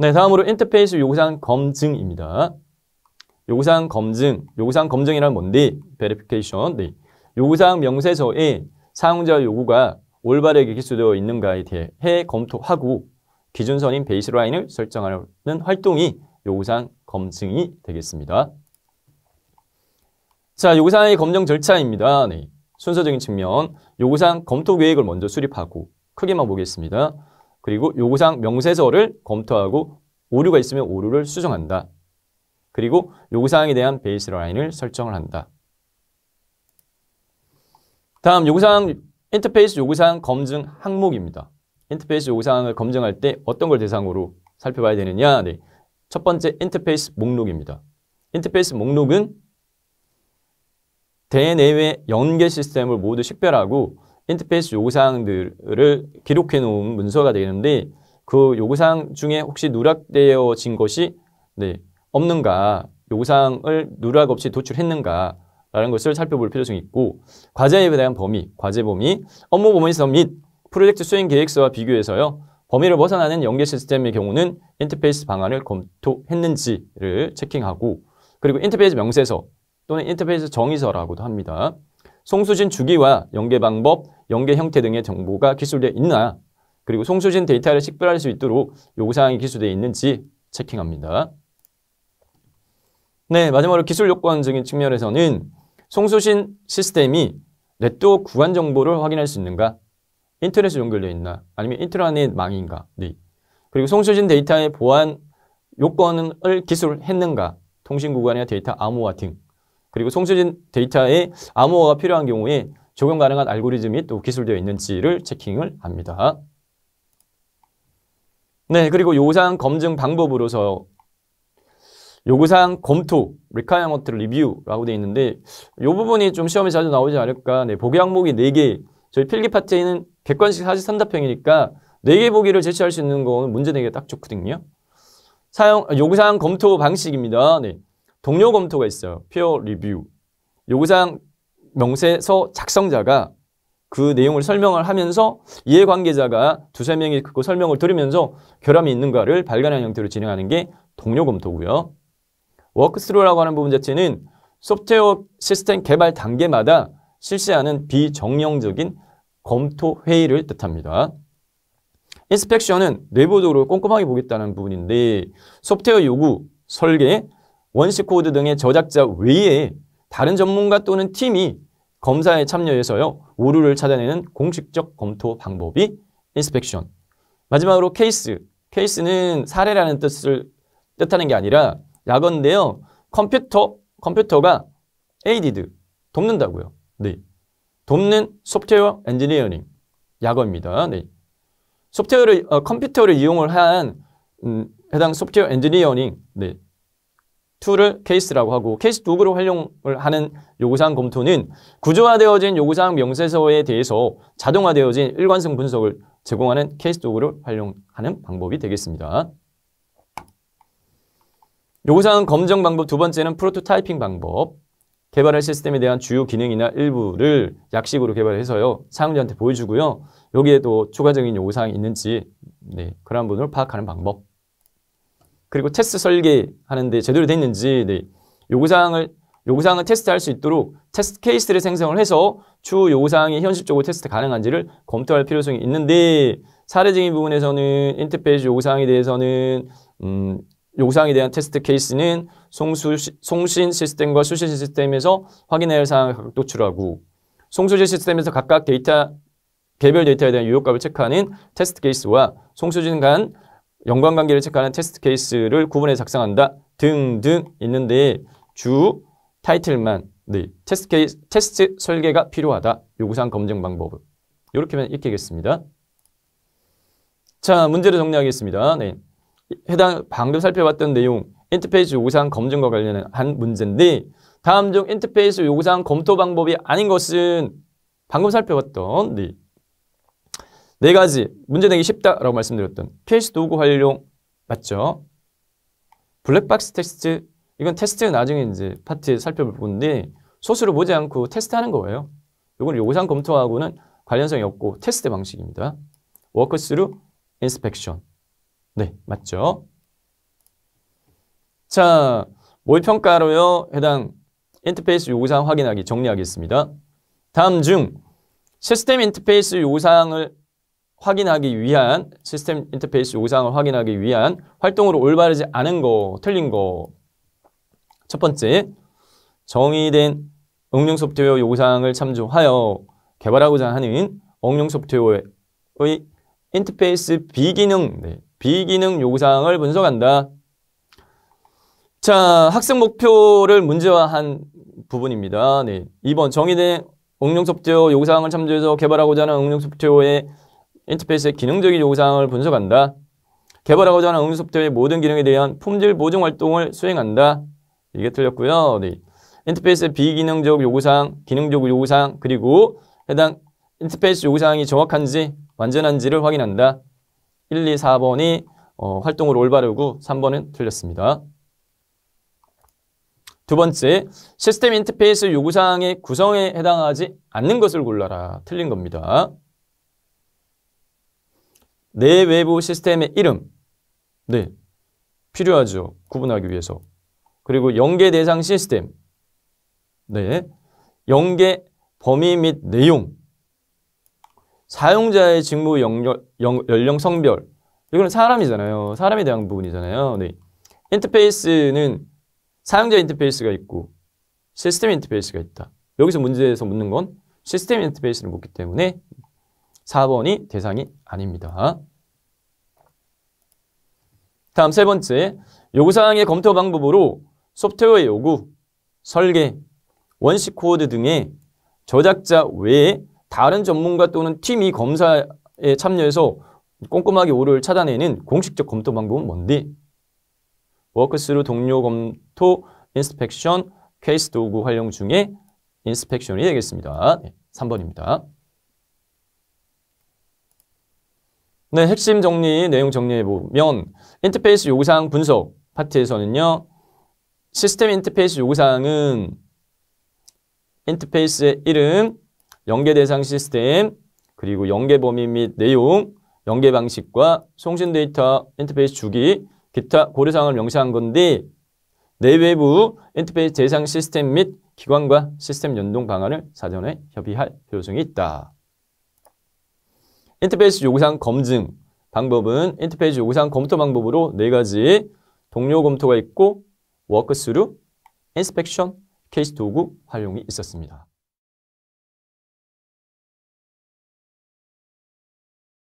네, 다음으로 인터페이스 요구사항 검증입니다. 요구사항 검증, 요구사항 검증이란 뭔데? verification. 네. 요구사항 명세서에 사용자 요구가 올바르게 기수되어 있는가에 대해 검토하고 기준선인 베이스라인을 설정하는 활동이 요구사항 검증이 되겠습니다. 자, 요구사항의 검증 절차입니다. 네. 순서적인 측면, 요구사항 검토 계획을 먼저 수립하고 크게만 보겠습니다. 그리고 요구사항 명세서를 검토하고 오류가 있으면 오류를 수정한다. 그리고 요구사항에 대한 베이스라인을 설정을 한다. 다음 요구사항 인터페이스 요구사항 검증 항목입니다. 인터페이스 요구사항을 검증할 때 어떤 걸 대상으로 살펴봐야 되느냐? 네. 첫 번째 인터페이스 목록입니다. 인터페이스 목록은 대내외 연계 시스템을 모두 식별하고 인터페이스 요구사항들을 기록해 놓은 문서가 되는데 그 요구사항 중에 혹시 누락되어진 것이 네, 없는가 요구사항을 누락 없이 도출했는가 라는 것을 살펴볼 필요성이 있고 과제에 대한 범위, 과제 범위, 업무 범위서 및 프로젝트 수행 계획서와 비교해서요 범위를 벗어나는 연계 시스템의 경우는 인터페이스 방안을 검토했는지를 체킹하고 그리고 인터페이스 명세서 또는 인터페이스 정의서라고도 합니다. 송수진 주기와 연계 방법, 연계 형태 등의 정보가 기술되어 있나 그리고 송수진 데이터를 식별할 수 있도록 요구사항이 기술되어 있는지 체킹합니다. 네, 마지막으로 기술 요건적인 측면에서는 송수신 시스템이 네트워크 구간 정보를 확인할 수 있는가? 인터넷에 연결되어 있나? 아니면 인트라넷 망인가? 네. 그리고 송수신 데이터의 보안 요건을 기술했는가? 통신 구간이나 데이터 암호화 등 그리고 송수진 데이터에 암호화가 필요한 경우에 적용 가능한 알고리즘이 또 기술되어 있는지를 체킹을 합니다. 네, 그리고 요구사항 검증 방법으로서 요구사항 검토, 리카이어먼트 리뷰라고 되어 있는데 이 부분이 좀 시험에 자주 나오지 않을까. 네, 보기 항목이 4개. 저희 필기 파트에는 객관식 43답형이니까 4개 보기를 제시할 수 있는 거 문제 내기가 네 딱 좋거든요. 사용 요구사항 검토 방식입니다. 네. 동료 검토가 있어요. peer review. 요구사항 명세서 작성자가 그 내용을 설명을 하면서 이해관계자가 두세 명이 그 설명을 들으면서 결함이 있는가를 발견하는 형태로 진행하는 게 동료 검토고요. 워크스루라고 하는 부분 자체는 소프트웨어 시스템 개발 단계마다 실시하는 비정형적인 검토 회의를 뜻합니다. 인스펙션은 내부적으로 꼼꼼하게 보겠다는 부분인데 소프트웨어 요구, 설계, 원시 코드 등의 저작자 외에 다른 전문가 또는 팀이 검사에 참여해서요 오류를 찾아내는 공식적 검토 방법이 인스펙션. 마지막으로 케이스. 케이스는 사례라는 뜻을 뜻하는 게 아니라 약어인데요. 컴퓨터, 컴퓨터가 에이디드, 돕는다고요. 네. 돕는 소프트웨어 엔지니어링, 약어입니다. 네. 소프트웨어를, 어, 컴퓨터를 이용을 한 음, 해당 소프트웨어 엔지니어링, 네. 2를 케이스라고 하고 케이스 2으로 활용을 하는 요구사항 검토는 구조화되어진 요구사항 명세서에 대해서 자동화되어진 일관성 분석을 제공하는 케이스 도구를 활용하는 방법이 되겠습니다. 요구사항 검정 방법 두 번째는 프로토타이핑 방법. 개발할 시스템에 대한 주요 기능이나 일부를 약식으로 개발해서요. 사용자한테 보여주고요. 여기에도 추가적인 요구사항이 있는지 네, 그런 부분을 파악하는 방법. 그리고 테스트 설계하는데 제대로 됐는지 네. 요구사항을 요구사항을 테스트할 수 있도록 테스트 케이스를 생성을 해서 추후 요구사항이 현실적으로 테스트 가능한지를 검토할 필요성이 있는데 사례적인 부분에서는 인터페이스 요구사항에 대해서는 음, 요구사항에 대한 테스트 케이스는 송수, 시, 송신 시스템과 수신 시스템에서 확인할 사항을 각각 도출하고 송수진 시스템에서 각각 데이터 개별 데이터에 대한 유효값을 체크하는 테스트 케이스와 송수진 간 연관관계를 체크하는 테스트 케이스를 구분해 작성한다 등등 있는데 주 타이틀만 네, 테스트 케이스, 테스트 설계가 필요하다. 요구사항 검증 방법을 이렇게만 익히겠습니다. 자, 문제를 정리하겠습니다. 네. 해당 방금 살펴봤던 내용 인터페이스 요구사항 검증과 관련한 한 문제인데 다음 중 인터페이스 요구사항 검토 방법이 아닌 것은 방금 살펴봤던 네, 네 가지 문제 내기 쉽다라고 말씀드렸던 PS 도구 활용 맞죠? 블랙박스 테스트 이건 테스트 나중에 이제 파트에 살펴볼 건데 소스를 보지 않고 테스트하는 거예요. 이건 요구사항 검토하고는 관련성이 없고 테스트 방식입니다. 워크스루 인스펙션 네 맞죠? 자 모의평가로요 해당 인터페이스 요구사항 확인하기 정리하겠습니다. 다음 중 시스템 인터페이스 요구사항을 확인하기 위한 시스템 인터페이스 요구사항을 확인하기 위한 활동으로 올바르지 않은 거, 틀린 거. 첫 번째, 정의된 응용 소프트웨어 요구사항을 참조하여 개발하고자 하는 응용 소프트웨어의 인터페이스 비기능, 네, 비기능 요구사항을 분석한다. 자, 학습 목표를 문제화한 부분입니다. 네, 2번 정의된 응용 소프트웨어 요구사항을 참조해서 개발하고자 하는 응용 소프트웨어의 인터페이스의 기능적인 요구사항을 분석한다. 개발하고자 하는 응수소프트웨어의 모든 기능에 대한 품질 보증 활동을 수행한다. 이게 틀렸고요. 네. 인터페이스의 비기능적 요구사항, 기능적 요구사항, 그리고 해당 인터페이스 요구사항이 정확한지 완전한지를 확인한다. 1, 2, 4번이 어, 활동을 올바르고 3번은 틀렸습니다. 두 번째, 시스템 인터페이스 요구사항의 구성에 해당하지 않는 것을 골라라. 틀린 겁니다. 내외부 시스템의 이름. 네. 필요하죠. 구분하기 위해서. 그리고 연계 대상 시스템. 네. 연계 범위 및 내용. 사용자의 직무 연역 영, 연령 성별. 이거는 사람이잖아요. 사람에 대한 부분이잖아요. 네. 인터페이스는 사용자 인터페이스가 있고 시스템 인터페이스가 있다. 여기서 문제에서 묻는 건 시스템 인터페이스를 묻기 때문에 4번이 대상이 아닙니다. 다음 세 번째, 요구사항의 검토 방법으로 소프트웨어 요구, 설계, 원식 코드 등의 저작자 외에 다른 전문가 또는 팀이 검사에 참여해서 꼼꼼하게 오류를 찾아내는 공식적 검토 방법은 뭔데? 워크스루 동료 검토, 인스펙션, 케이스 도구 활용 중에 인스펙션이 되겠습니다. 3번입니다. 네, 핵심 정리, 내용 정리해 보면 인터페이스 요구사항 분석 파트에서는요. 시스템 인터페이스 요구사항은 인터페이스의 이름, 연계 대상 시스템, 그리고 연계 범위 및 내용, 연계 방식과 송신 데이터 인터페이스 주기, 기타 고려사항을 명시한 건데 내외부 인터페이스 대상 시스템 및 기관과 시스템 연동 방안을 사전에 협의할 필요성이 있다. 인터페이스 요구사항 검증 방법은 인터페이스 요구사항 검토 방법으로 네 가지 동료 검토가 있고 워크스루, 인스펙션, 케이스 도구 활용이 있었습니다.